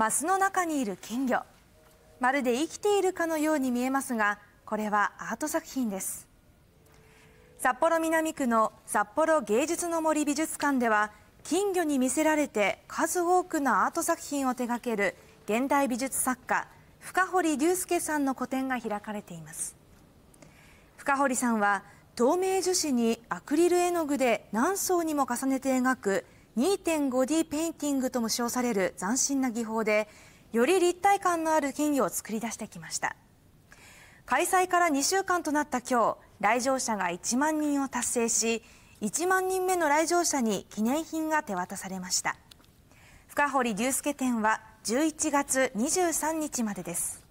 マスの中にいる金魚まるで生きているかのように見えますがこれはアート作品です札幌南区の札幌芸術の森美術館では金魚に魅せられて数多くのアート作品を手掛ける現代美術作家深堀龍介さんの個展が開かれています深堀さんは透明樹脂にアクリル絵の具で何層にも重ねて描く 2.5D ペインティングとも称される斬新な技法でより立体感のある金魚を作り出してきました開催から2週間となった今日来場者が1万人を達成し1万人目の来場者に記念品が手渡されました深堀龍介展は11月23日までです